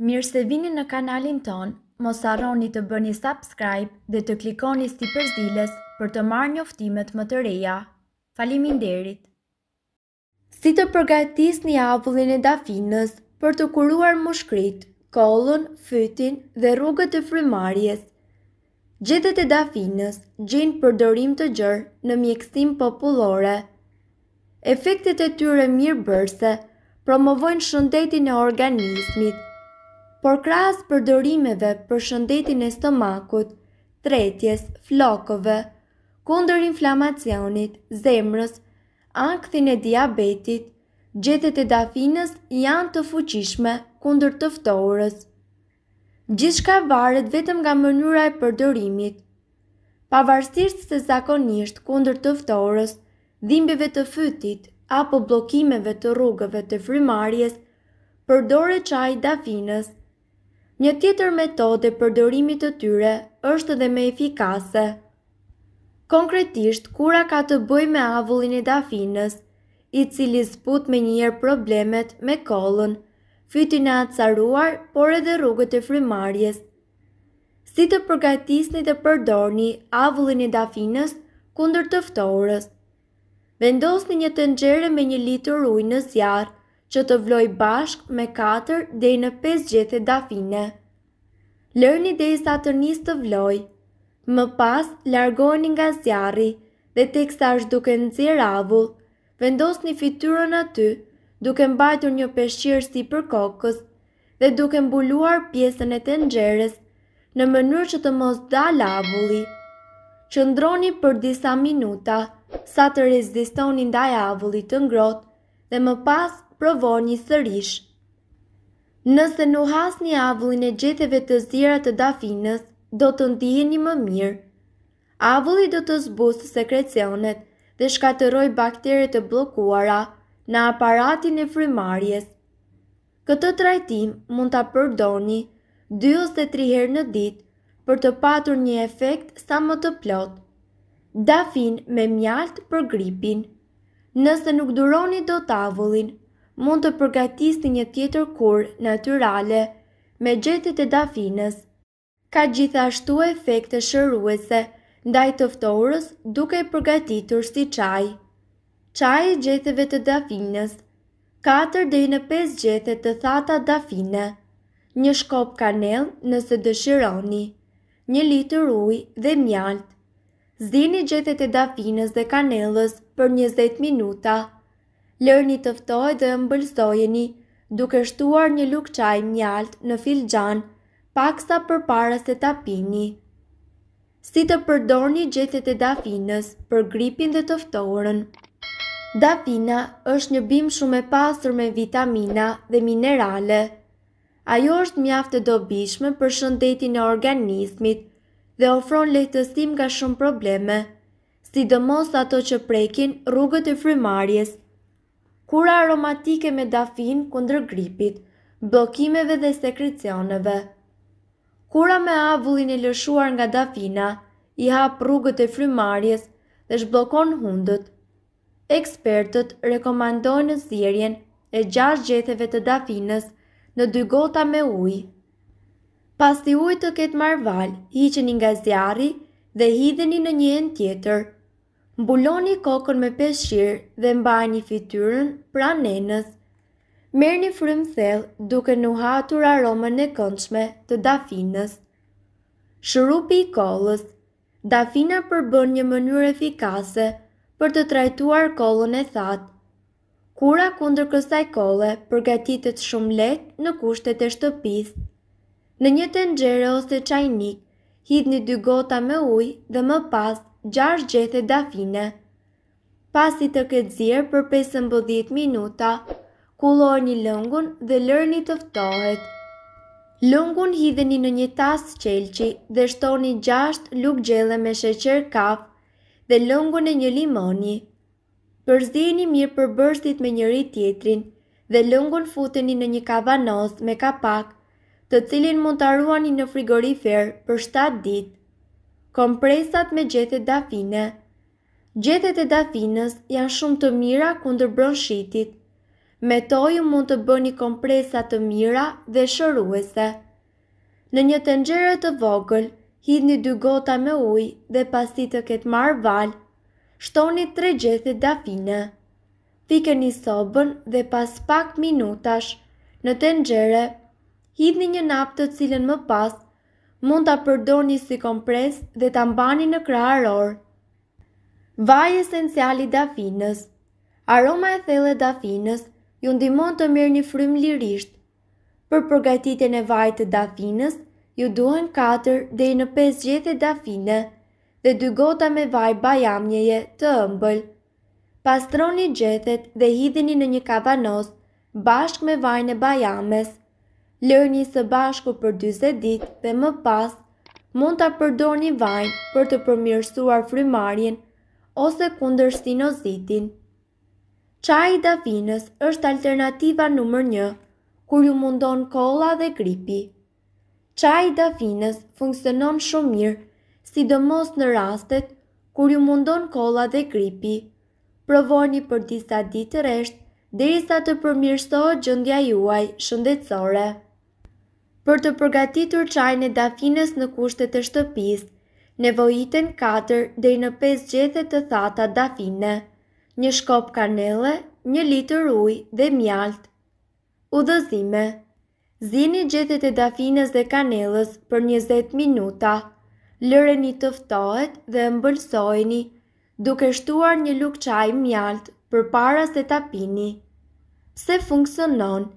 Mirë se vini në kanalin ton, mos arroni të bëni subscribe dhe të klikoni si përzilës për të marrë njoftimet më të reja. Falimin derit! Si të përgatis një avullin e dafinës për të kuruar mushkrit, kolon, fytin dhe rrugët të frymarjes, Gjetet e dafinës gjenë përdorim të gjërë në mjekësim populore. Efektet e tyre mirë bërse promovojnë shëndetin e organismit, por kras përdorimeve për shëndetin e stomakut, tretjes, flokove, kunder inflamacionit, zemrës, akthin e diabetit, gjetet e dafinës janë të fuqishme kunder tëftorës. Gjithë shka varet vetëm nga mënyra e përdorimit. Pavarësisht se zakonisht kunder tëftorës, dhimbjeve të fytit apo blokimeve të rrugëve të frimarjes, përdore qaj dafinës Një tjetër metode përdorimit të tyre është dhe me efikase. Konkretisht, kura ka të bëj me avullin e dafinës, i cili sput me njërë problemet me kolën, fytin e atësaruar, por edhe rrugët e frimarjes. Si të përgatisni dhe përdorni avullin e dafinës kundër të Vendosni një të nxere me një litur ujë në që të vloj bashk me 4 dhe në 5 gjethe dafine. Lërni dhe i sa të njës të vloj, më pas largoni nga zjarri dhe tek sa është duke në zirë avull, vendos një fiturën aty duke mbajtur një peshqirë si për kokës dhe duke mbuluar pjesën e të nxeres në mënyrë që të mos dal avulli. Qëndroni për disa minuta sa të rezistoni ndaj avullit të ngrot dhe më pas provoni sërish. Nëse nuk një avullin e gjeteve të zira të dafinës, do të ndiheni më mirë. Avulli do të zbusë sekrecionet dhe shkateroj bakterit të blokuara në aparatin e frimarjes. Këtë trajtim mund të përdoni 2 ose 3 herë në ditë për të patur një efekt sa më të plot. Dafin me mjaltë për gripin. Nëse nuk duroni do të avullin, mund të përgatisni një tjetër kur naturale me gjethet e dafinës. Ka gjithashtu efekte shëruese ndaj tëftorës duke përgatitur si qaj. Qaj e gjetheve të dafinës, 4 dhe në 5 gjethet të thata dafine, një shkop kanel nëse dëshironi, një litër uj dhe mjalt. Zdini gjethet e dafinës dhe kanelës për 20 minuta lërni tëftoj dhe mbëlsojeni, duke shtuar një lukë qaj mjalt në filxan, pak sa për paras se ta pini. Si të përdorni gjethet e dafinës për gripin dhe tëftorën. Dafina është një bim shumë e pasër me vitamina dhe minerale. Ajo është mjaftë dobishme për shëndetin e organismit dhe ofron lehtësim nga shumë probleme, sidomos ato që prekin rrugët e frymarrjes kura aromatike me dafin kundër gripit, blokimeve dhe sekrecioneve. Kura me avullin e lëshuar nga dafina, i hap rrugët e frymarjes dhe shblokon hundët. Ekspertët rekomandojnë në e 6 gjetheve të dafinës në dy gota me uj. Pas të uj të ketë marval, hiqeni nga zjarri dhe hidheni në një në tjetër. Mbuloni kokën me peshkir dhe një fytyrën pranë nenës. Merreni frymë thellë duke nuhatur aromën e këndshme të dafinës. Shurupi i kollës. Dafina përbën një mënyrë efikase për të trajtuar kollën e thatë. Kura kundër kësaj kolle përgatitet shumë lehtë në kushtet e shtëpisë. Në një tenxhere ose çajnik, hidhni dy gota me ujë dhe më pas 6 gjethe dafine. Pasit të këtë zirë për 15 minuta, kulor një lëngun dhe lërni të ftohet. Lëngun hidheni në një tas qelqi dhe shtoni 6 luk gjele me sheqer kaf dhe lëngun e një limoni. Përzini mirë për bërstit me njëri tjetrin dhe lëngun futeni në një kavanoz me kapak të cilin mund të arruani në frigorifer për 7 ditë kompresat me gjethe dafine. Gjethet e dafinës janë shumë të mira kundër bronshitit. Me toju mund të bëni kompresat të mira dhe shëruese. Në një të të vogël, hidhni dy gota me uj dhe pasi të ketë marë val, shtoni tre gjethet dafine. Fike një sobën dhe pas pak minutash në të hidhni një naptë të cilën më pasë mund ta përdorni si kompres dhe ta mbani në krah aror. Vaj esenciali dafinës. Aroma e thellë e dafinës ju ndihmon të merrni frym lirisht. Për përgatitjen e vajit të dafinës, ju duhen 4 deri në 5 gjethe dafine dhe dy gota me vaj bajamjeje të ëmbël. Pastroni gjethet dhe hidhini në një kavanoz bashkë me vajin e bajames lëni së bashku për 20 ditë dhe më pas mund ta përdorni vajin për të përmirësuar frymarrjen ose kundër stinozitin. Çaji i dafinës është alternativa numër 1 kur ju mundon kolla dhe gripi. Çaji i dafinës funksionon shumë mirë, sidomos në rastet kur ju mundon kolla dhe gripi. Provojni për disa ditë rresht derisa të përmirësohet gjendja juaj shëndetësore për të përgatitur qajnë e dafines në kushtet e shtëpis, nevojiten 4 dhe i në 5 gjethet të thata dafine, një shkop kanele, një litër uj dhe mjalt. Udozime Zini gjethet e dafines dhe kanelës për 20 minuta, lëreni tëftohet dhe mbëlsojni, duke shtuar një lukë qaj mjalt për para se tapini. Se funksionon?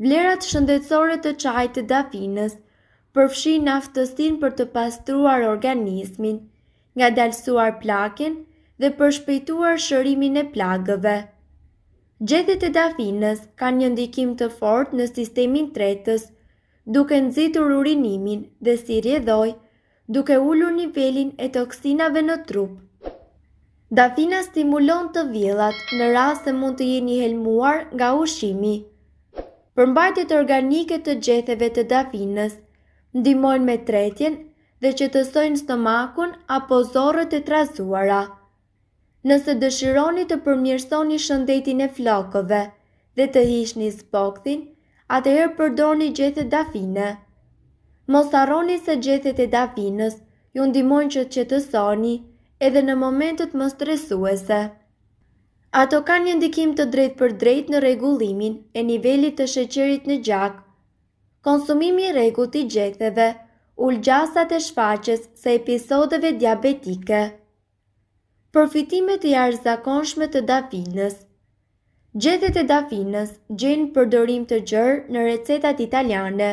Vlerat shëndetësore të qajt të dafinës përfshi naftësin për të pastruar organismin, nga dalsuar plakin dhe përshpejtuar shërimin e plagëve. Gjethet e dafinës ka një ndikim të fort në sistemin tretës, duke nëzitur urinimin dhe si rjedhoj, duke ullur nivelin e toksinave në trup. Dafina stimulon të vjellat në rrasë se mund të jeni helmuar nga ushimi përmbajtjet organike të gjetheve të dafinës, ndimojnë me tretjen dhe që të sojnë stomakun apo zorët e trazuara. Nëse dëshironi të përmjërsoni shëndetin e flokove dhe të hishni spokthin, atëherë përdoni gjethet dafine. Mos arroni se gjethet e dafinës ju ndimojnë që të qetësoni edhe në momentet më stresuese. Ato kanë një ndikim të drejt për drejt në rregullimin e nivelit të sheqerit në gjak. Konsumimi i rregullt i gjetheve ul e shfaqjes së episodeve diabetike. Përfitimet e jashtëzakonshme të dafinës. Gjethet e dafinës gjejnë përdorim të gjerë në recetat italiane,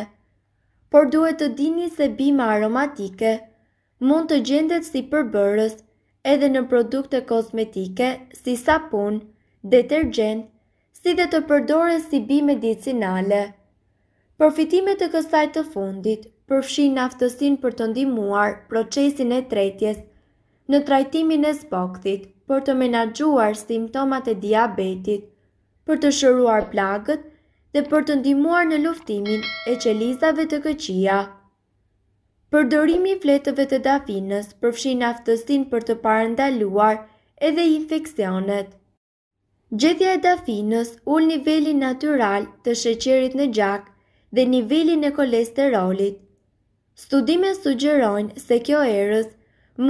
por duhet të dini se bima aromatike mund të gjendet si përbërës edhe në produkte kosmetike, si sapun, detergjent, si dhe të përdore si bi medicinale. Përfitimet të kësaj të fundit, përfshin naftësin për të ndimuar procesin e tretjes në trajtimin e spoktit për të menagjuar simptomat e diabetit, për të shëruar plagët dhe për të ndimuar në luftimin e qelizave të këqia. Përdorimi fletëve të dafinës përfshin aftësin për të parëndaluar edhe infekcionet. Gjetja e dafinës ul nivelli natural të sheqerit në gjak dhe nivelli në kolesterolit. Studime sugjerojnë se kjo erës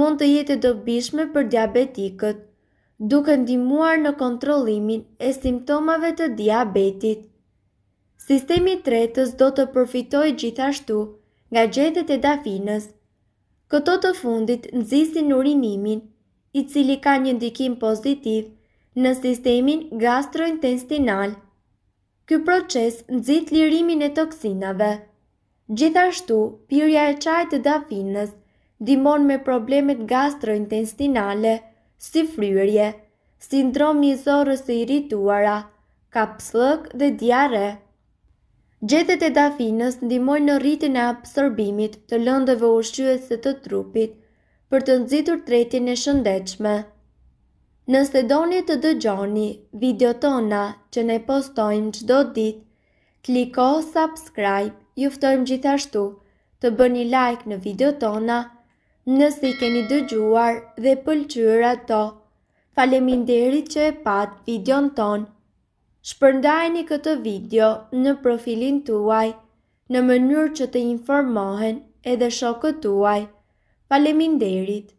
mund të jetë dobishme për diabetikët, duke ndimuar në kontrolimin e simptomave të diabetit. Sistemi tretës do të përfitoj gjithashtu nga gjethet e dafinës. Këto të fundit nëzisin urinimin, i cili ka një ndikim pozitiv në sistemin gastrointestinal. Ky proces nëzit lirimin e toksinave. Gjithashtu, pyrja e qajtë të dafinës dimon me problemet gastrointestinale, si fryrje, sindromi i zorës e irrituara, kapslëk dhe diare. Gjetet e dafinës ndimoj në rritin e absorbimit të lëndëve ushqyese të trupit për të nëzitur tretjen e shëndechme. Nëse doni të dëgjoni video tona që ne postojmë qdo dit, kliko subscribe, juftojmë gjithashtu të bëni like në video tona nëse i keni dëgjuar dhe pëlqyra to. Faleminderit që e pat videon tonë shpërndajni këtë video në profilin tuaj në mënyrë që të informohen edhe shokët tuaj. Faleminderit.